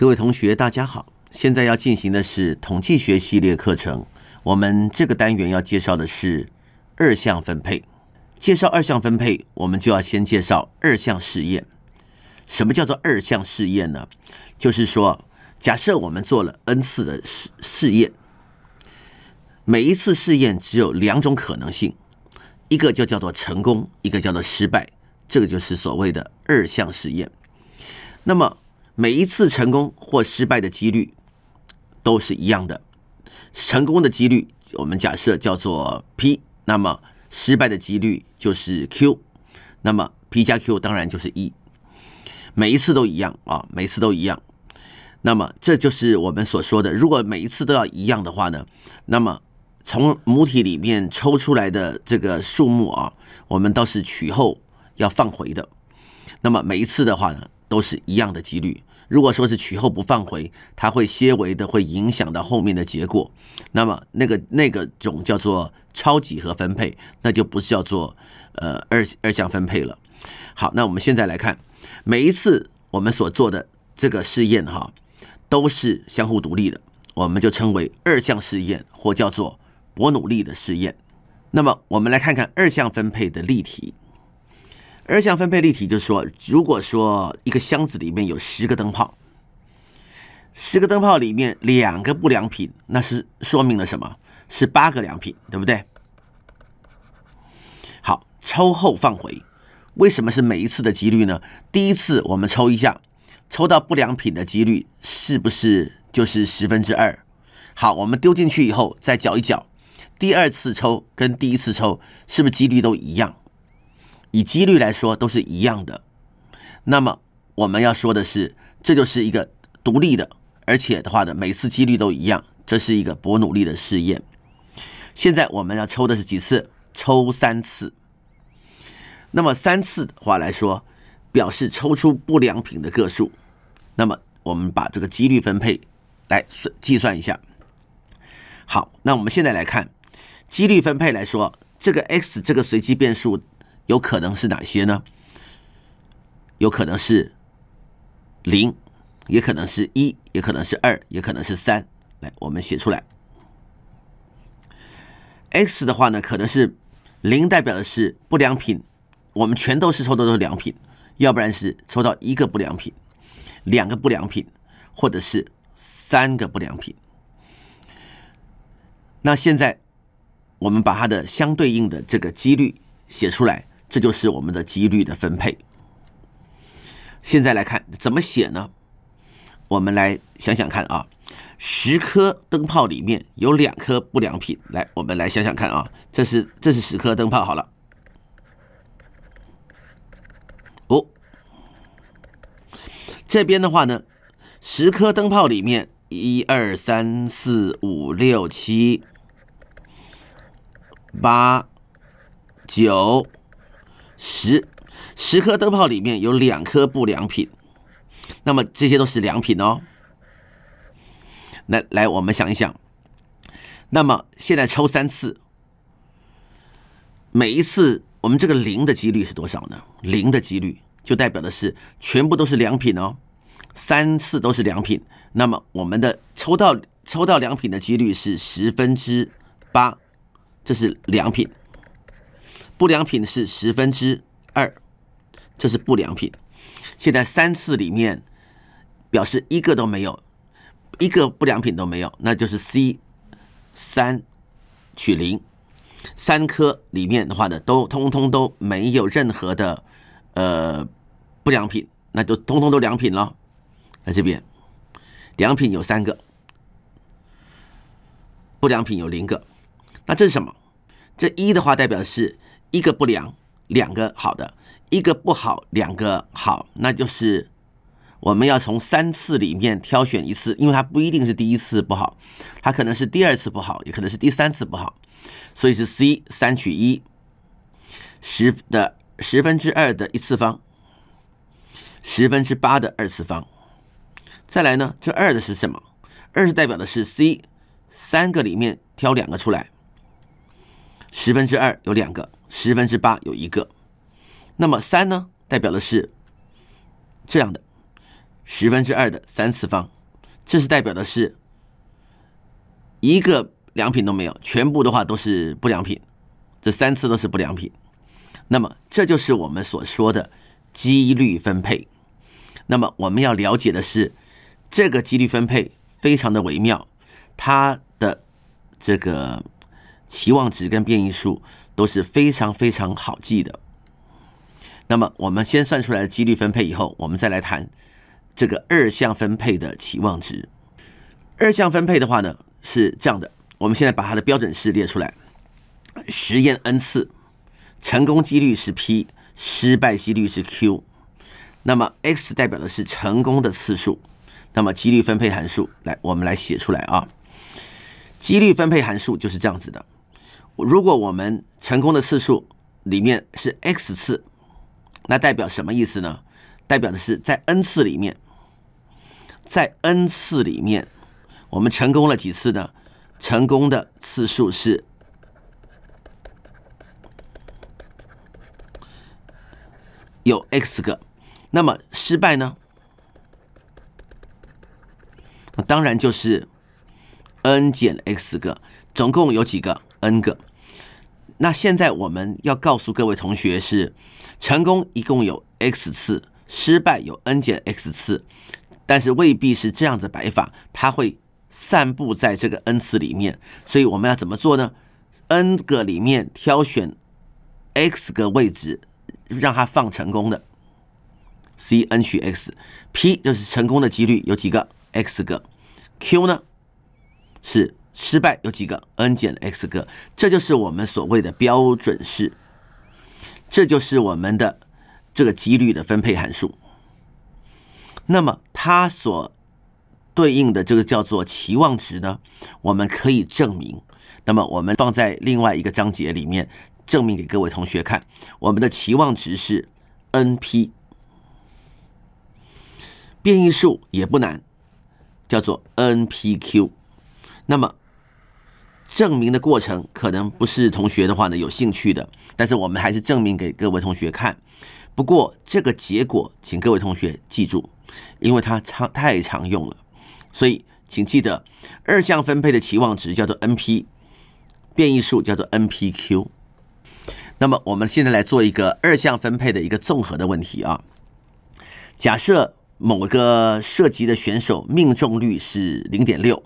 各位同学，大家好！现在要进行的是统计学系列课程。我们这个单元要介绍的是二项分配。介绍二项分配，我们就要先介绍二项试验。什么叫做二项试验呢？就是说，假设我们做了 n 次的试试验，每一次试验只有两种可能性，一个就叫做成功，一个叫做失败。这个就是所谓的二项试验。那么，每一次成功或失败的几率都是一样的，成功的几率我们假设叫做 p，那么失败的几率就是 q，那么 p 加 q 当然就是一，每一次都一样啊，每次都一样。那么这就是我们所说的，如果每一次都要一样的话呢，那么从母体里面抽出来的这个数目啊，我们都是取后要放回的。那么每一次的话呢？都是一样的几率。如果说是取后不放回，它会些微的会影响到后面的结果。那么那个那个种叫做超几何分配，那就不是叫做呃二二项分配了。好，那我们现在来看，每一次我们所做的这个试验哈，都是相互独立的，我们就称为二项试验或叫做伯努利的试验。那么我们来看看二项分配的例题。二项分配例题就是说，如果说一个箱子里面有十个灯泡，十个灯泡里面两个不良品，那是说明了什么？是八个良品，对不对？好，抽后放回，为什么是每一次的几率呢？第一次我们抽一下，抽到不良品的几率是不是就是十分之二？好，我们丢进去以后再搅一搅，第二次抽跟第一次抽是不是几率都一样？以几率来说都是一样的，那么我们要说的是，这就是一个独立的，而且的话呢，每次几率都一样，这是一个伯努利的试验。现在我们要抽的是几次？抽三次。那么三次的话来说，表示抽出不良品的个数。那么我们把这个几率分配来算计算一下。好，那我们现在来看几率分配来说，这个 X 这个随机变数有可能是哪些呢？有可能是零，也可能是一，也可能是二，也可能是三。来，我们写出来。x 的话呢，可能是零，代表的是不良品，我们全都是抽到的良品，要不然是抽到一个不良品，两个不良品，或者是三个不良品。那现在我们把它的相对应的这个几率写出来。这就是我们的几率的分配。现在来看怎么写呢？我们来想想看啊，十颗灯泡里面有两颗不良品。来，我们来想想看啊，这是这是十颗灯泡，好了。哦，这边的话呢，十颗灯泡里面，一二三四五六七，八九。十十颗灯泡里面有两颗不良品，那么这些都是良品哦。来来，我们想一想，那么现在抽三次，每一次我们这个零的几率是多少呢？零的几率就代表的是全部都是良品哦，三次都是良品，那么我们的抽到抽到良品的几率是十分之八，这是良品。不良品是十分之二，这是不良品。现在三次里面表示一个都没有，一个不良品都没有，那就是 C 三取零。三颗里面的话呢，都通通都没有任何的呃不良品，那就通通都良品了。在这边，良品有三个，不良品有零个。那这是什么？这一的话代表是。一个不良，两个好的；一个不好，两个好，那就是我们要从三次里面挑选一次，因为它不一定是第一次不好，它可能是第二次不好，也可能是第三次不好，所以是 C 三取一十的十分之二的一次方，十分之八的二次方。再来呢，这二的是什么？二是代表的是 C 三个里面挑两个出来，十分之二有两个。十分之八有一个，那么三呢？代表的是这样的，十分之二的三次方，这是代表的是一个良品都没有，全部的话都是不良品，这三次都是不良品。那么这就是我们所说的几率分配。那么我们要了解的是，这个几率分配非常的微妙，它的这个期望值跟变异数。都是非常非常好记的。那么，我们先算出来的几率分配以后，我们再来谈这个二项分配的期望值。二项分配的话呢，是这样的。我们现在把它的标准式列出来：实验 n 次，成功几率是 p，失败几率是 q。那么 x 代表的是成功的次数。那么几率分配函数，来我们来写出来啊。几率分配函数就是这样子的。如果我们成功的次数里面是 x 次，那代表什么意思呢？代表的是在 n 次里面，在 n 次里面，我们成功了几次呢？成功的次数是有 x 个，那么失败呢？那当然就是 n 减 x 个，总共有几个？n 个。那现在我们要告诉各位同学是，成功一共有 x 次，失败有 n 减 x 次，但是未必是这样的摆法，它会散布在这个 n 次里面，所以我们要怎么做呢？n 个里面挑选 x 个位置让它放成功的，Cn 取 x，p 就是成功的几率有几个 x 个，q 呢是。失败有几个？n 减 x 个，这就是我们所谓的标准式，这就是我们的这个几率的分配函数。那么它所对应的这个叫做期望值呢？我们可以证明。那么我们放在另外一个章节里面证明给各位同学看。我们的期望值是 np，变异数也不难，叫做 npq。那么证明的过程可能不是同学的话呢有兴趣的，但是我们还是证明给各位同学看。不过这个结果，请各位同学记住，因为它常太常用了，所以请记得二项分配的期望值叫做 n p，变异数叫做 n p q。那么我们现在来做一个二项分配的一个综合的问题啊。假设某个涉及的选手命中率是零点六，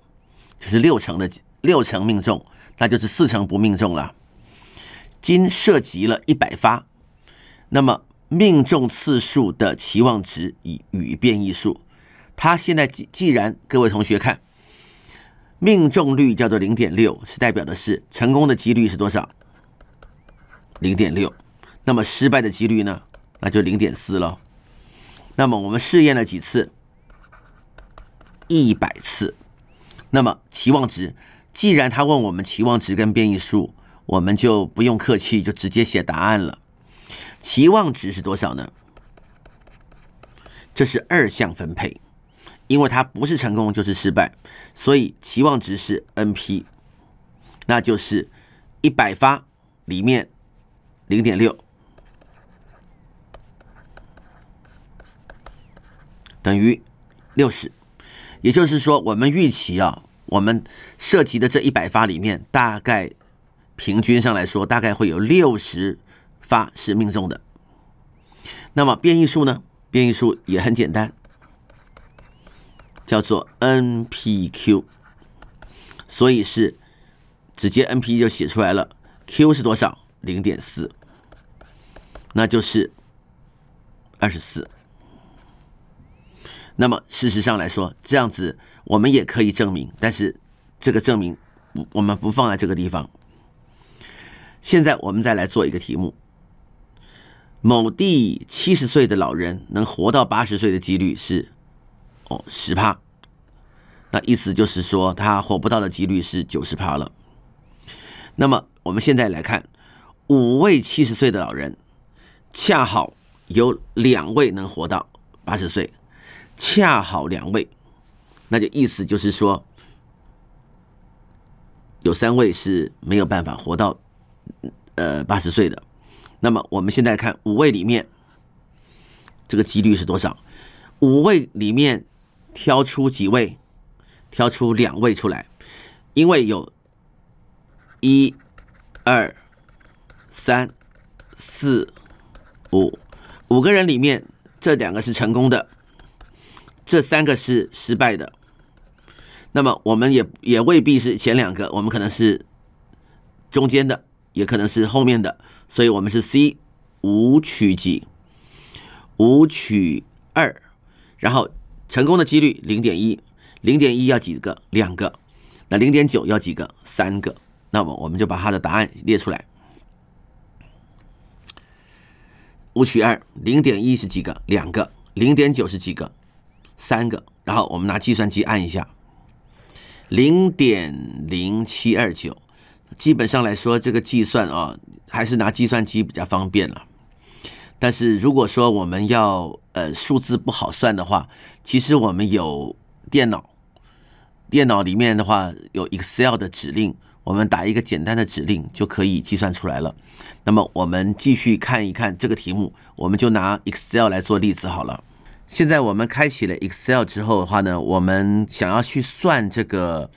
就是六成的。六成命中，那就是四成不命中了。金涉及了一百发，那么命中次数的期望值与与变异数，它现在既既然各位同学看，命中率叫做零点六，是代表的是成功的几率是多少？零点六，那么失败的几率呢？那就零点四了。那么我们试验了几次？一百次，那么期望值？既然他问我们期望值跟变异数，我们就不用客气，就直接写答案了。期望值是多少呢？这是二项分配，因为它不是成功就是失败，所以期望值是 n p，那就是一百发里面零点六等于六十，也就是说我们预期啊。我们涉及的这一百发里面，大概平均上来说，大概会有六十发是命中的。那么变异数呢？变异数也很简单，叫做 N P Q，所以是直接 N P 就写出来了，Q 是多少？零点四，那就是二十四。那么，事实上来说，这样子我们也可以证明，但是这个证明我们不放在这个地方。现在我们再来做一个题目：某地七十岁的老人能活到八十岁的几率是哦十趴，那意思就是说他活不到的几率是九十趴了。那么我们现在来看，五位七十岁的老人恰好有两位能活到八十岁。恰好两位，那就意思就是说，有三位是没有办法活到呃八十岁的。那么我们现在看五位里面，这个几率是多少？五位里面挑出几位？挑出两位出来，因为有一二三四五五个人里面，这两个是成功的。这三个是失败的，那么我们也也未必是前两个，我们可能是中间的，也可能是后面的，所以我们是 C 五取几，五取二，然后成功的几率零点一，零点一要几个？两个，那零点九要几个？三个，那么我们就把它的答案列出来，五取二，零点一是几个？两个，零点九是几个？三个，然后我们拿计算机按一下，零点零七二九，基本上来说，这个计算啊，还是拿计算机比较方便了。但是如果说我们要呃数字不好算的话，其实我们有电脑，电脑里面的话有 Excel 的指令，我们打一个简单的指令就可以计算出来了。那么我们继续看一看这个题目，我们就拿 Excel 来做例子好了。现在我们开启了 Excel 之后的话呢，我们想要去算这个，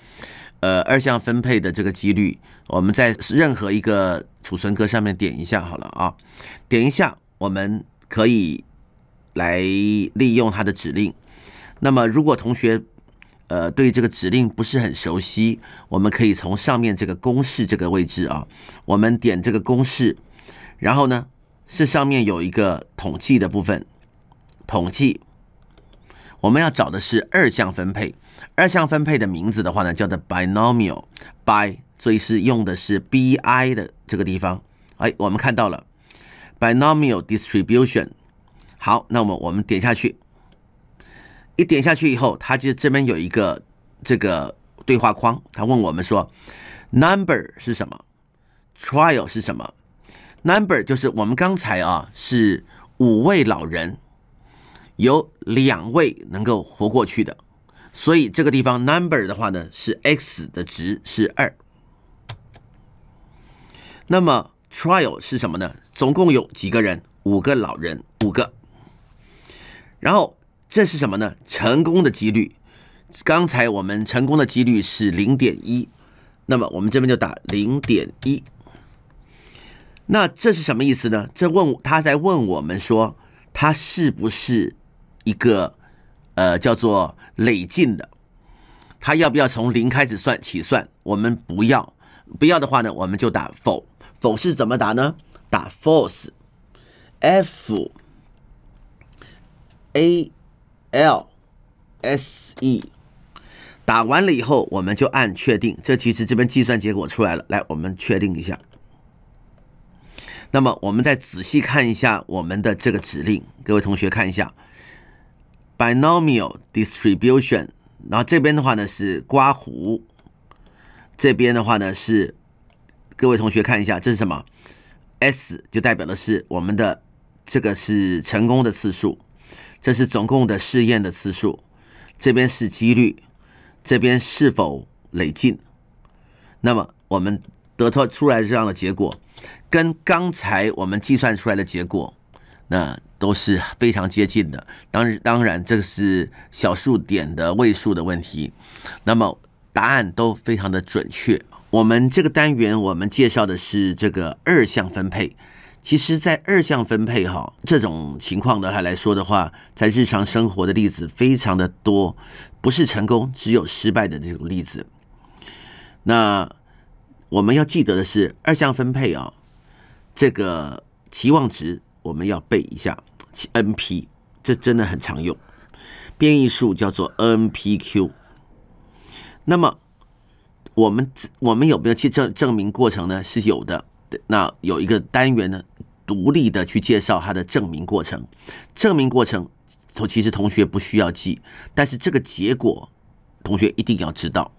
呃，二项分配的这个几率，我们在任何一个储存格上面点一下好了啊，点一下我们可以来利用它的指令。那么如果同学呃对这个指令不是很熟悉，我们可以从上面这个公式这个位置啊，我们点这个公式，然后呢，是上面有一个统计的部分，统计。我们要找的是二项分配，二项分配的名字的话呢，叫做 b i n o m i a l b y 所以是用的是 bi 的这个地方。哎，我们看到了 binomial distribution。好，那么我们点下去，一点下去以后，它就这边有一个这个对话框，它问我们说，number 是什么？trial 是什么？number 就是我们刚才啊，是五位老人。有两位能够活过去的，所以这个地方 number 的话呢是 x 的值是二。那么 trial 是什么呢？总共有几个人？五个老人，五个。然后这是什么呢？成功的几率。刚才我们成功的几率是零点一，那么我们这边就打零点一。那这是什么意思呢？这问他在问我们说，他是不是？一个，呃，叫做累进的，它要不要从零开始算起算？我们不要，不要的话呢，我们就打否否是怎么打呢？打 false，f a l s e，打完了以后，我们就按确定。这其实这边计算结果出来了，来，我们确定一下。那么我们再仔细看一下我们的这个指令，各位同学看一下。Binomial distribution，然后这边的话呢是刮胡，这边的话呢是各位同学看一下，这是什么？S 就代表的是我们的这个是成功的次数，这是总共的试验的次数，这边是几率，这边是否累进。那么我们得出来这样的结果，跟刚才我们计算出来的结果。那都是非常接近的，当然，当然，这是小数点的位数的问题。那么答案都非常的准确。我们这个单元我们介绍的是这个二项分配。其实，在二项分配哈这种情况的它来说的话，在日常生活的例子非常的多，不是成功，只有失败的这种例子。那我们要记得的是二项分配啊，这个期望值。我们要背一下 NP，这真的很常用。变异数叫做 NPQ。那么，我们我们有没有去证证明过程呢？是有的。那有一个单元呢，独立的去介绍它的证明过程。证明过程，同其实同学不需要记，但是这个结果，同学一定要知道。